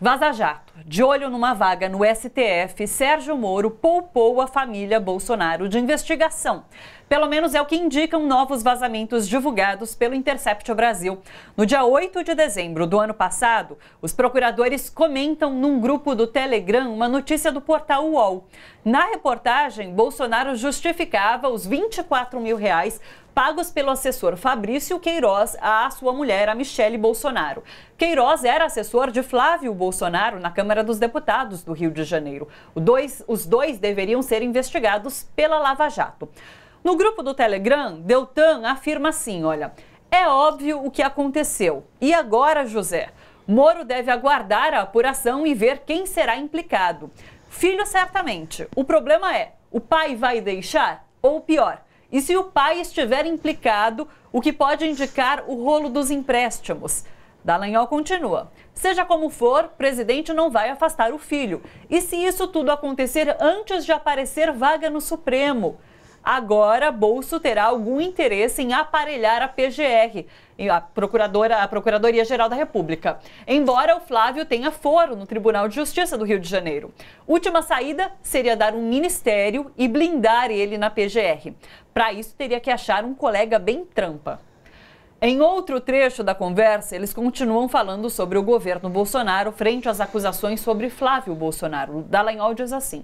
Vaza Jato. De olho numa vaga no STF, Sérgio Moro poupou a família Bolsonaro de investigação. Pelo menos é o que indicam novos vazamentos divulgados pelo Intercept Brasil. No dia 8 de dezembro do ano passado, os procuradores comentam num grupo do Telegram uma notícia do portal UOL. Na reportagem, Bolsonaro justificava os 24 mil reais pagos pelo assessor Fabrício Queiroz à sua mulher, a Michele Bolsonaro. Queiroz era assessor de Flávio Bolsonaro na Câmara dos Deputados do Rio de Janeiro. Dois, os dois deveriam ser investigados pela Lava Jato. No grupo do Telegram, Deltan afirma assim: olha, é óbvio o que aconteceu. E agora, José? Moro deve aguardar a apuração e ver quem será implicado. Filho, certamente. O problema é: o pai vai deixar? Ou pior, e se o pai estiver implicado, o que pode indicar o rolo dos empréstimos? Dallagnol continua. Seja como for, presidente não vai afastar o filho. E se isso tudo acontecer antes de aparecer vaga no Supremo? agora Bolso terá algum interesse em aparelhar a PGR, a, Procuradora, a Procuradoria-Geral da República, embora o Flávio tenha foro no Tribunal de Justiça do Rio de Janeiro. Última saída seria dar um ministério e blindar ele na PGR. Para isso, teria que achar um colega bem trampa. Em outro trecho da conversa, eles continuam falando sobre o governo Bolsonaro frente às acusações sobre Flávio Bolsonaro. Dallagnol diz assim: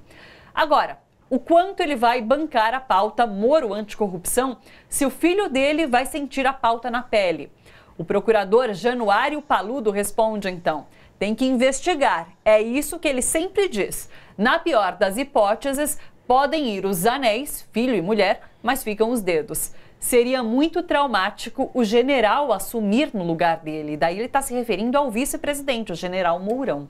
Agora, o quanto ele vai bancar a pauta Moro anticorrupção se o filho dele vai sentir a pauta na pele. O procurador Januário Paludo responde então: tem que investigar. É isso que ele sempre diz. Na pior das hipóteses, podem ir os anéis, filho e mulher, mas ficam os dedos. Seria muito traumático o general assumir no lugar dele. Daí ele está se referindo ao vice-presidente, o general Mourão.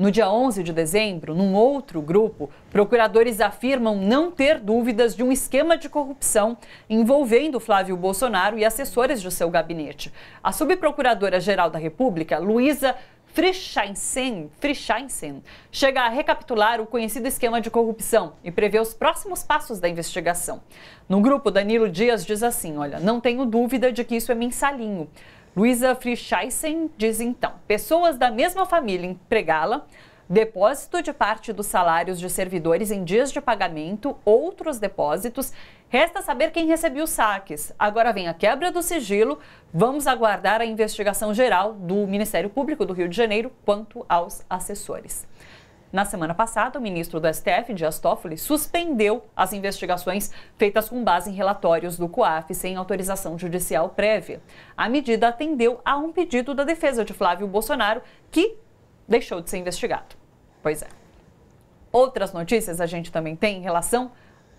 No dia 11 de dezembro, num outro grupo, procuradores afirmam não ter dúvidas de um esquema de corrupção envolvendo Flávio Bolsonaro e assessores de seu gabinete. A subprocuradora-geral da República, Luísa Frischensen, Frischensen chega a recapitular o conhecido esquema de corrupção e prevê os próximos passos da investigação. No grupo, Danilo Dias diz assim: Olha, não tenho dúvida de que isso é mensalinho. Luisa Frischeisen diz então: pessoas da mesma família empregá-la, depósito de parte dos salários de servidores em dias de pagamento, outros depósitos. Resta saber quem recebeu os saques. Agora vem a quebra do sigilo. Vamos aguardar a investigação geral do Ministério Público do Rio de Janeiro quanto aos assessores. Na semana passada, o ministro do STF, Dias Toffoli, suspendeu as investigações feitas com base em relatórios do COAF sem autorização judicial prévia. A medida atendeu a um pedido da defesa de Flávio Bolsonaro, que deixou de ser investigado. Pois é. Outras notícias a gente também tem em relação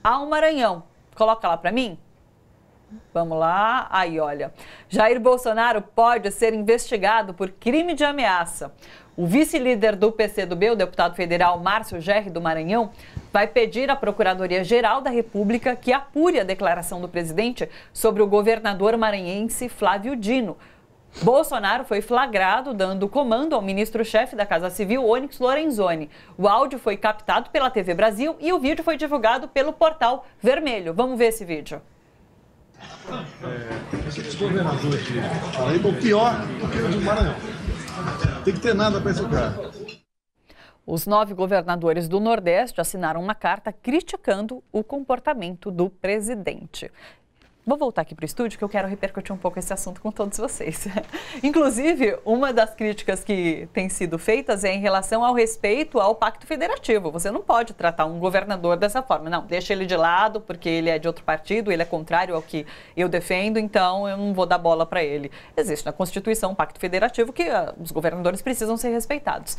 ao Maranhão. Coloca lá para mim. Vamos lá. Aí, olha. Jair Bolsonaro pode ser investigado por crime de ameaça. O vice-líder do PCdoB, o deputado federal Márcio Gerri do Maranhão, vai pedir à Procuradoria-Geral da República que apure a declaração do presidente sobre o governador maranhense Flávio Dino. Bolsonaro foi flagrado dando comando ao ministro-chefe da Casa Civil, Onyx Lorenzoni. O áudio foi captado pela TV Brasil e o vídeo foi divulgado pelo portal Vermelho. Vamos ver esse vídeo o pior do que o de Maranhão. Tem que ter nada para esse cara. Os nove governadores do Nordeste assinaram uma carta criticando o comportamento do presidente. Vou voltar aqui para o estúdio que eu quero repercutir um pouco esse assunto com todos vocês. Inclusive, uma das críticas que tem sido feitas é em relação ao respeito ao Pacto Federativo. Você não pode tratar um governador dessa forma. Não, deixa ele de lado porque ele é de outro partido, ele é contrário ao que eu defendo, então eu não vou dar bola para ele. Existe na Constituição um Pacto Federativo que ah, os governadores precisam ser respeitados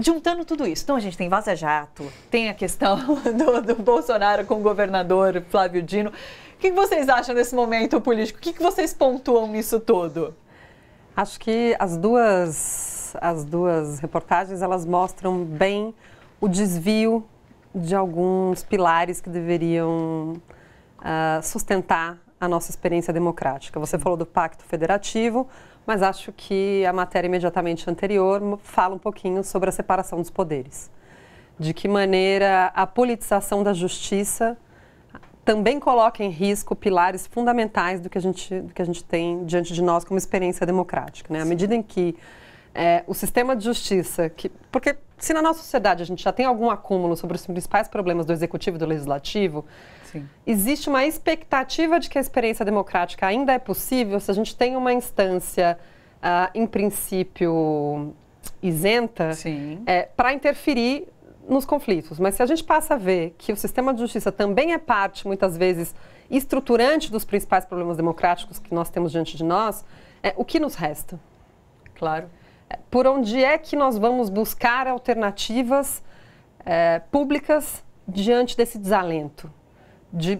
juntando tudo isso, então a gente tem Vaza Jato, tem a questão do, do Bolsonaro com o governador Flávio Dino. O que vocês acham desse momento político? O que vocês pontuam nisso tudo? Acho que as duas, as duas reportagens elas mostram bem o desvio de alguns pilares que deveriam uh, sustentar a nossa experiência democrática. Você falou do Pacto Federativo, mas acho que a matéria imediatamente anterior fala um pouquinho sobre a separação dos poderes. De que maneira a politização da justiça também coloca em risco pilares fundamentais do que a gente, do que a gente tem diante de nós como experiência democrática. Né? À medida em que é, o sistema de justiça, que, porque se na nossa sociedade a gente já tem algum acúmulo sobre os principais problemas do executivo e do legislativo, Sim. existe uma expectativa de que a experiência democrática ainda é possível se a gente tem uma instância, ah, em princípio, isenta, é, para interferir nos conflitos, mas se a gente passa a ver que o sistema de justiça também é parte, muitas vezes, estruturante dos principais problemas democráticos que nós temos diante de nós, é, o que nos resta? Claro. É, por onde é que nós vamos buscar alternativas é, públicas diante desse desalento? De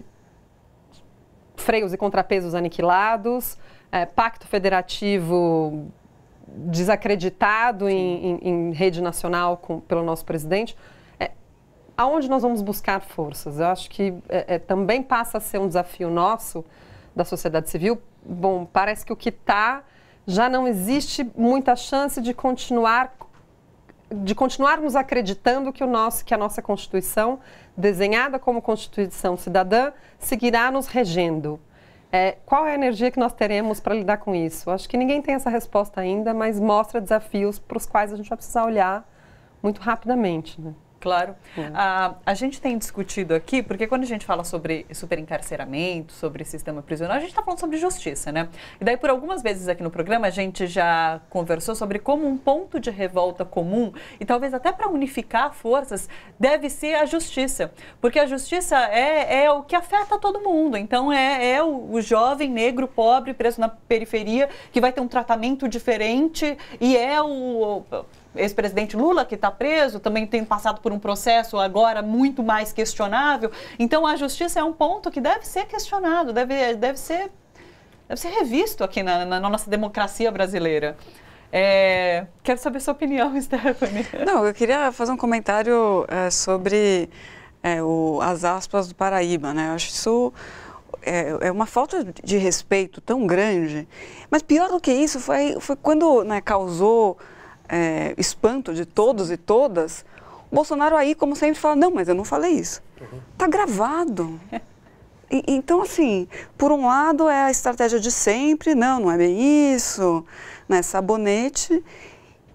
freios e contrapesos aniquilados, é, pacto federativo desacreditado em, em, em, rede nacional com, pelo nosso presidente aonde nós vamos buscar forças? Eu acho que é, é, também passa a ser um desafio nosso, da sociedade civil. Bom, parece que o que está já não existe muita chance de continuar de continuarmos acreditando que o nosso que a nossa Constituição, desenhada como Constituição cidadã, seguirá nos regendo. É, qual é a energia que nós teremos para lidar com isso? Acho que ninguém tem essa resposta ainda, mas mostra desafios para os quais a gente vai precisar olhar muito rapidamente. Né? Claro. Ah, a gente tem discutido aqui, porque quando a gente fala sobre superencarceramento, sobre sistema prisional, a gente está falando sobre justiça, né? E daí, por algumas vezes aqui no programa, a gente já conversou sobre como um ponto de revolta comum, e talvez até para unificar forças, deve ser a justiça. Porque a justiça é, é o que afeta todo mundo. Então, é, é o, o jovem negro pobre preso na periferia que vai ter um tratamento diferente, e é o ex-presidente Lula, que está preso, também tem passado por um processo agora muito mais questionável. Então, a justiça é um ponto que deve ser questionado, deve, deve, ser, deve ser revisto aqui na, na nossa democracia brasileira. É, quero saber sua opinião, Stephanie. Não, eu queria fazer um comentário é, sobre é, o, as aspas do Paraíba, né? Eu acho isso é, é uma falta de respeito tão grande. Mas pior do que isso foi, foi quando né, causou é, espanto de todos e todas, o Bolsonaro aí, como sempre, fala, não, mas eu não falei isso. Está uhum. Tá gravado. E, então, assim, por um lado é a estratégia de sempre, não, não é bem isso, né, sabonete.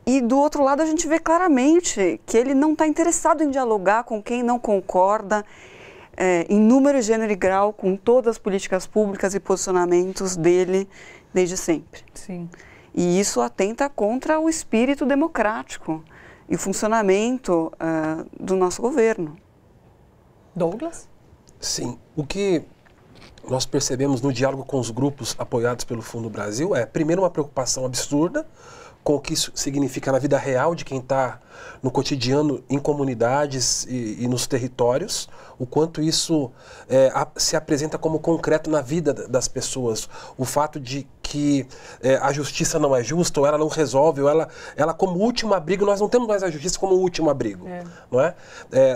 E do outro lado a gente vê claramente que ele não está interessado em dialogar com quem não concorda, é, em número, gênero e grau, com todas as políticas públicas e posicionamentos dele desde sempre. Sim. E isso atenta contra o espírito democrático e o funcionamento uh, do nosso governo. Douglas? Sim. O que nós percebemos no diálogo com os grupos apoiados pelo Fundo Brasil é, primeiro, uma preocupação absurda com o que isso significa na vida real de quem está no cotidiano, em comunidades e, e, nos territórios, o quanto isso é, a, se apresenta como concreto na vida das pessoas. O fato de que é, a justiça não é justa, ou ela não resolve, ou ela, ela como último abrigo, nós não temos mais a justiça como último abrigo. É. Não é? é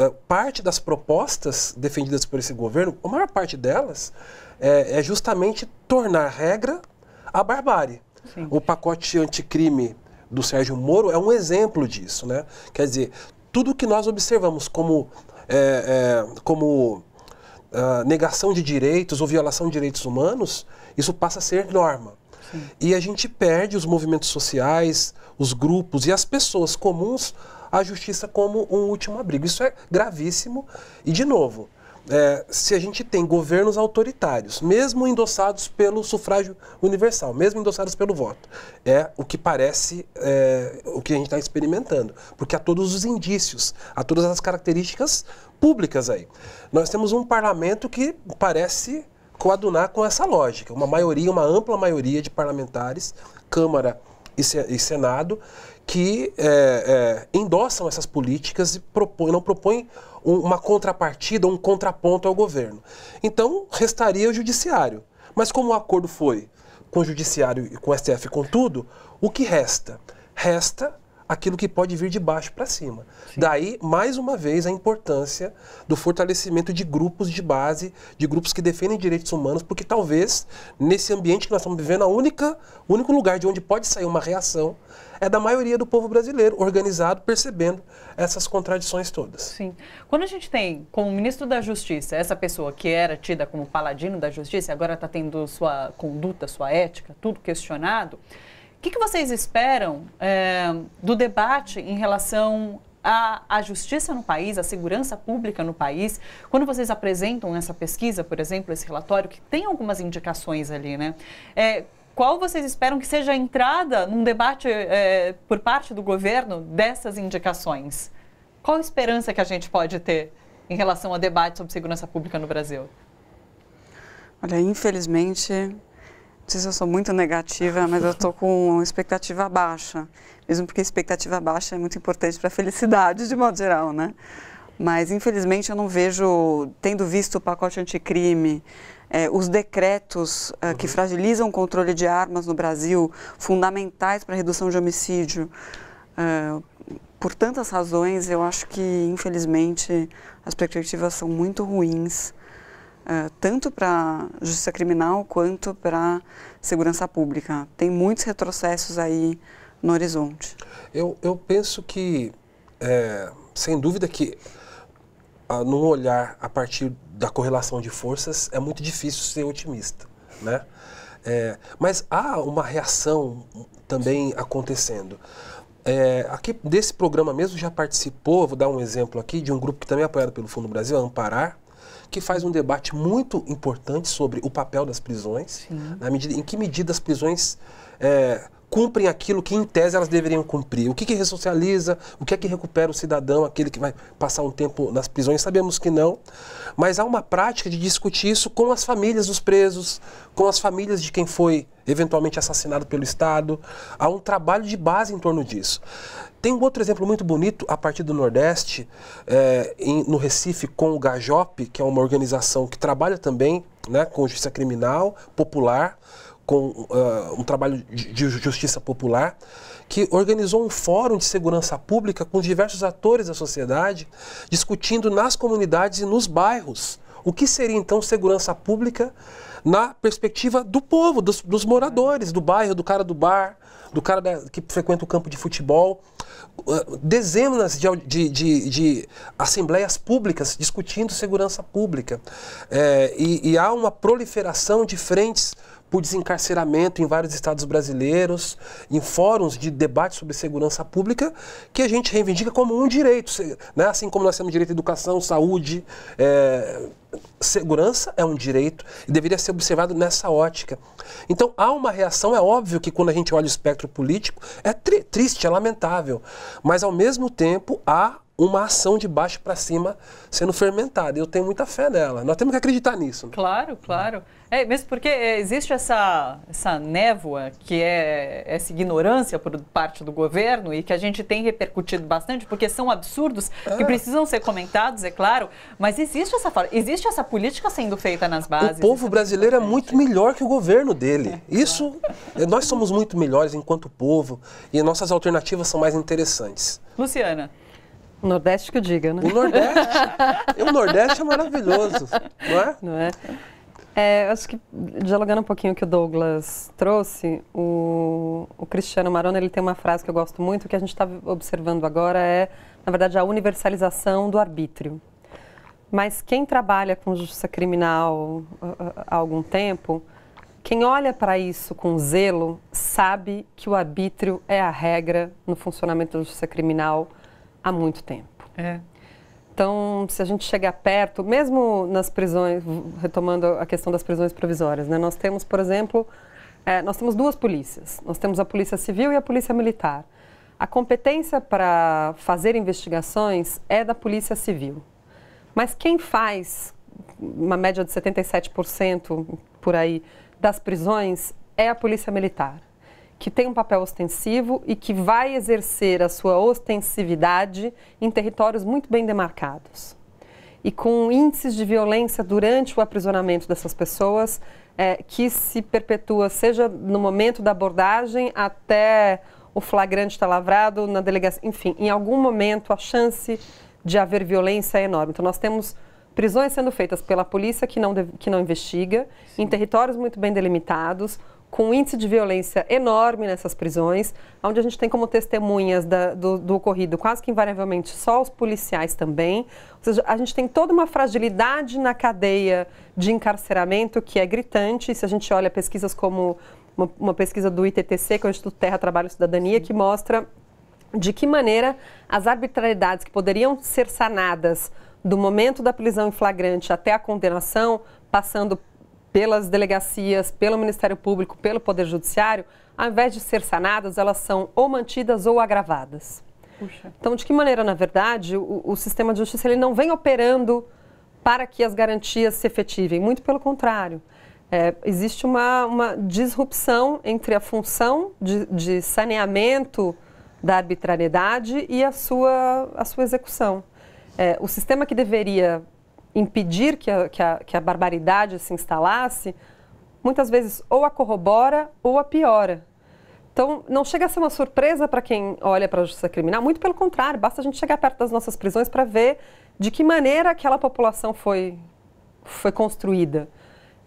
a, a, parte das propostas defendidas por esse governo, a maior parte delas, é, é justamente tornar regra a barbárie. Sim. O pacote anticrime do Sérgio Moro é um exemplo disso, né? Quer dizer, tudo que nós observamos como, é, é, como uh, negação de direitos ou violação de direitos humanos isso passa a ser norma. Sim. E a gente perde os movimentos sociais, os grupos e as pessoas comuns à justiça como um último abrigo. Isso é gravíssimo. E, de novo, é, se a gente tem governos autoritários, mesmo endossados pelo sufrágio universal, mesmo endossados pelo voto, é o que parece é, o que a gente está experimentando, porque há todos os indícios, há todas as características públicas aí. Nós temos um parlamento que parece coadunar com essa lógica. Uma maioria, uma ampla maioria de parlamentares, Câmara e, Senado, que é, é, endossam essas políticas e não propõem um, uma contrapartida, um contraponto ao governo. Então, restaria o judiciário. Mas como o acordo foi com o judiciário e com o STF, contudo, o que resta? Resta aquilo que pode vir de baixo para cima. Sim. Daí, mais uma vez, a importância do fortalecimento de grupos de base, de grupos que defendem direitos humanos, porque talvez nesse ambiente que nós estamos vivendo, a única, o único lugar de onde pode sair uma reação é da maioria do povo brasileiro, organizado, percebendo essas contradições todas. Sim. Quando a gente tem, como ministro da Justiça, essa pessoa que era tida como paladino da justiça, agora está tendo sua conduta, sua ética, tudo questionado que, que vocês esperam é, do debate em relação à, à, justiça no país, à segurança pública no país? Quando vocês apresentam essa pesquisa, por exemplo, esse relatório, que tem algumas indicações ali, né? É, qual vocês esperam que seja a entrada num debate é, por parte do governo dessas indicações? Qual a esperança que a gente pode ter em relação ao debate sobre segurança pública no Brasil? Olha, infelizmente, não sei se eu sou muito negativa, mas eu estou com expectativa baixa. Mesmo porque expectativa baixa é muito importante para a felicidade, de modo geral, né? Mas, infelizmente, eu não vejo, tendo visto o pacote anticrime, eh, os decretos eh, que uhum. fragilizam o controle de armas no Brasil, fundamentais para a redução de homicídio, eh, por tantas razões, eu acho que, infelizmente, as perspectivas são muito ruins é, tanto para justiça criminal quanto para segurança pública. Tem muitos retrocessos aí no horizonte. Eu, eu penso que, é, sem dúvida que, uh, num olhar a partir da correlação de forças, é muito difícil ser otimista, né? É, mas há uma reação também acontecendo. É, aqui desse programa mesmo já participou, vou dar um exemplo aqui, de um grupo que também é apoiado pelo Fundo Brasil, é Amparar, que faz um debate muito importante sobre o papel das prisões, Sim. na medida, em que medida as prisões é, cumprem aquilo que, em tese, elas deveriam cumprir. O que, que ressocializa, o que é que recupera o cidadão, aquele que vai passar um tempo nas prisões? Sabemos que não. Mas há uma prática de discutir isso com as famílias dos presos, com as famílias de quem foi eventualmente assassinado pelo Estado. Há um trabalho de base em torno disso. Tem um outro exemplo muito bonito a partir do Nordeste, é, em, no Recife, com o Gajop, que é uma organização que trabalha também né, com justiça criminal popular com uh, um trabalho de justiça popular, que organizou um fórum de segurança pública com diversos atores da sociedade, discutindo nas comunidades e nos bairros o que seria então segurança pública na perspectiva do povo, dos, dos moradores, do bairro, do cara do bar, do cara da, que frequenta o campo de futebol. Ah, dezenas de, de, de, de assembleias públicas discutindo segurança pública. É, e, e há uma proliferação de frentes por desencarceramento em vários estados brasileiros, em fóruns de debate sobre segurança pública, que a gente reivindica como um direito. Né? Assim como nós temos direito à educação, saúde, é, segurança é um direito e deveria ser observado nessa ótica. Então há uma reação, é óbvio que quando a gente olha o espectro político, é tri triste, é lamentável, mas ao mesmo tempo há uma ação de baixo para cima sendo fermentada. Eu tenho muita fé nela. Nós temos que acreditar nisso. Né? Claro, claro. É, mesmo porque é, existe essa, essa névoa, que é essa ignorância por parte do governo e que a gente tem repercutido bastante, porque são absurdos é. que precisam ser comentados, é claro, mas existe essa, existe essa política sendo feita nas bases. O povo brasileiro é muito melhor que o governo dele. É, Isso, claro. É, nós somos muito melhores enquanto povo e nossas alternativas são mais interessantes. Luciana. O Nordeste que o diga, né? O Nordeste. o Nordeste é maravilhoso, não é? Não é? É, acho que, dialogando um pouquinho o que o Douglas trouxe, o, o, Cristiano Marona ele tem uma frase que eu gosto muito, que a gente está observando agora é, na verdade, a universalização do arbítrio. Mas quem trabalha com justiça criminal ah, ah, há algum tempo, quem olha para isso com zelo, sabe que o arbítrio é a regra no funcionamento da justiça criminal há muito tempo. É. Então, se a gente chegar perto, mesmo nas prisões, retomando a questão das prisões provisórias, né, nós temos, por exemplo, é, nós temos duas polícias. Nós temos a polícia civil e a polícia militar. A competência para fazer investigações é da polícia civil. Mas quem faz uma média de 77% por aí das prisões é a polícia militar que tem um papel ostensivo e que vai exercer a sua ostensividade em territórios muito bem demarcados. E com índices de violência durante o aprisionamento dessas pessoas é, que se perpetua, seja no momento da abordagem até o flagrante está lavrado na delegacia, enfim, em algum momento a chance de haver violência é enorme. Então nós temos prisões sendo feitas pela polícia que não, que não investiga, Sim. em territórios muito bem delimitados, com um índice de violência enorme nessas prisões, onde a gente tem como testemunhas da, do, do, ocorrido quase que invariavelmente só os policiais também. Ou seja, a gente tem toda uma fragilidade na cadeia de encarceramento que é gritante. Se a gente olha pesquisas como uma, uma pesquisa do ITTC, que é o Instituto Terra, Trabalho e Cidadania, que mostra de que maneira as arbitrariedades que poderiam ser sanadas do momento da prisão em flagrante até a condenação, passando pelas delegacias, pelo Ministério Público, pelo Poder Judiciário, ao invés de ser sanadas, elas são ou mantidas ou agravadas. Puxa. Então, de que maneira, na verdade, o, o, sistema de justiça ele não vem operando para que as garantias se efetivem? Muito pelo contrário. É, existe uma, uma, disrupção entre a função de, de saneamento da arbitrariedade e a sua, a sua execução. É, o sistema que deveria impedir que a, que, a, que a barbaridade se instalasse, muitas vezes ou a corrobora ou a piora. Então, não chega a ser uma surpresa para quem olha para a justiça criminal, muito pelo contrário, basta a gente chegar perto das nossas prisões para ver de que maneira aquela população foi, foi construída.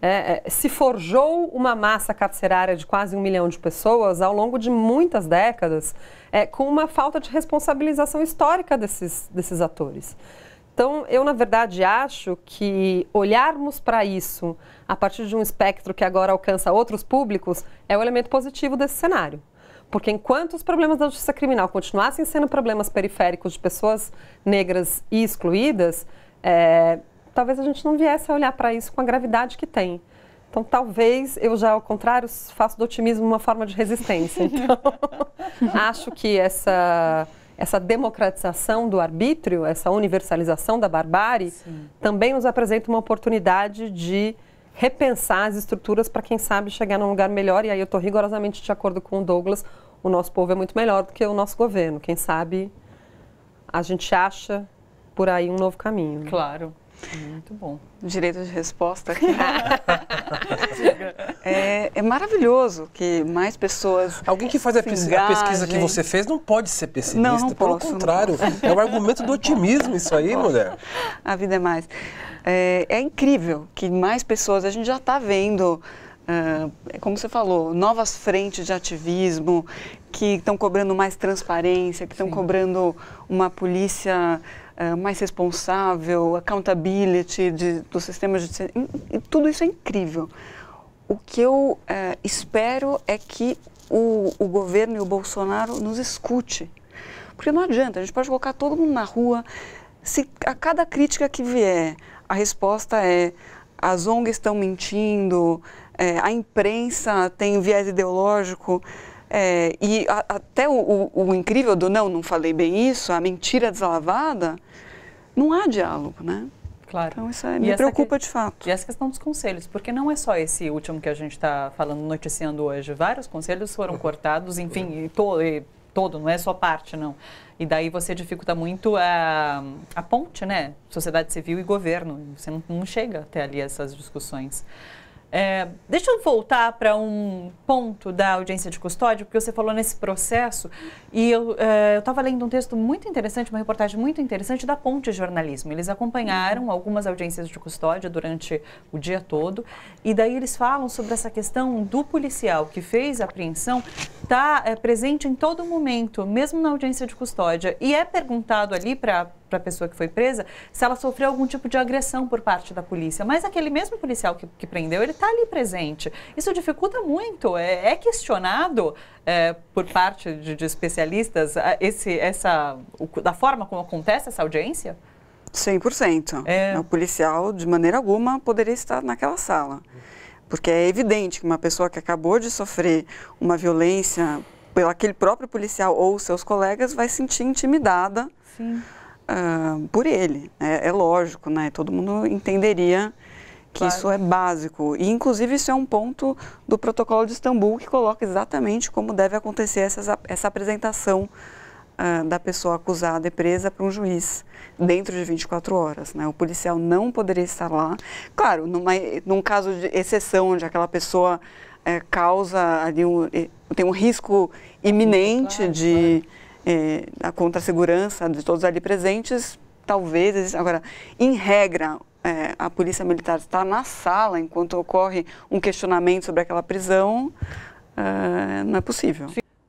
É, é, se forjou uma massa carcerária de quase um milhão de pessoas ao longo de muitas décadas, é, com uma falta de responsabilização histórica desses, desses atores. Então, eu, na verdade, acho que olharmos para isso a partir de um espectro que agora alcança outros públicos é o um elemento positivo desse cenário. Porque enquanto os problemas da justiça criminal continuassem sendo problemas periféricos de pessoas negras e excluídas, é, talvez a gente não viesse a olhar para isso com a gravidade que tem. Então, talvez eu já, ao contrário, faço do otimismo uma forma de resistência. Então, acho que essa essa democratização do arbítrio, essa universalização da barbárie, Sim. também nos apresenta uma oportunidade de repensar as estruturas para, quem sabe, chegar num lugar melhor. E aí eu estou rigorosamente de acordo com o Douglas: o nosso povo é muito melhor do que o nosso governo. Quem sabe a gente acha por aí um novo caminho. Né? Claro. Muito bom. Direito de resposta. é, é, maravilhoso que mais pessoas. Alguém que faz a, pesquisa que você fez não pode ser pessimista. Não, não Pelo posso, contrário, é o um argumento do otimismo isso aí, mulher. A vida é mais. É, é incrível que mais pessoas. A gente já está vendo. Uh, como você falou, novas frentes de ativismo que estão cobrando mais transparência, que estão cobrando uma polícia ah, mais responsável, accountability de, do sistema judiciário. Tudo isso é incrível. O que eu uh, espero é que o, o governo e o Bolsonaro nos escute. Porque não adianta, a gente pode colocar todo mundo na rua. Se a cada crítica que vier, a resposta é as ONGs estão mentindo, é, a imprensa tem viés ideológico. É, e a, até o, o, o, incrível do não, não falei bem isso, a mentira deslavada, não há diálogo, né? Claro. Então isso é, me preocupa que, de fato. E essa questão dos conselhos, porque não é só esse último que a gente está falando, noticiando hoje. Vários conselhos foram cortados, enfim, e to, e todo, não é só parte, não. E daí você dificulta muito a, a ponte, né? Sociedade civil e governo. Você não, não chega até ali essas discussões. É, deixa eu voltar para um ponto da audiência de custódia, porque você falou nesse processo, e eu é, estava lendo um texto muito interessante, uma reportagem muito interessante da Ponte Jornalismo. Eles acompanharam algumas audiências de custódia durante o dia todo, e daí eles falam sobre essa questão do policial que fez a apreensão está é, presente em todo momento, mesmo na audiência de custódia, e é perguntado ali para para a pessoa que foi presa se ela sofreu algum tipo de agressão por parte da polícia. Mas aquele mesmo policial que, que prendeu, ele está ali presente. Isso dificulta muito, é, é questionado é, por parte de, de especialistas esse, essa, o, da forma como acontece essa audiência? 100%. É. O policial, de maneira alguma, poderia estar naquela sala. Porque é evidente que uma pessoa que acabou de sofrer uma violência pelo aquele próprio policial ou seus colegas vai se sentir intimidada. Sim uh, por ele. É, é, lógico, né? Todo mundo entenderia que claro. isso é básico. E, inclusive, isso é um ponto do protocolo de Istambul que coloca exatamente como deve acontecer essa, essa apresentação uh, da pessoa acusada e presa para um juiz dentro de 24 horas. Né? O policial não poderia estar lá. Claro, numa, num caso de exceção, onde aquela pessoa é, causa ali um, eh, tem um risco iminente claro, de. Claro é, contra a segurança de todos ali presentes, talvez. Agora, em regra, é, a polícia militar está na sala enquanto ocorre um questionamento sobre aquela prisão, é, não é possível.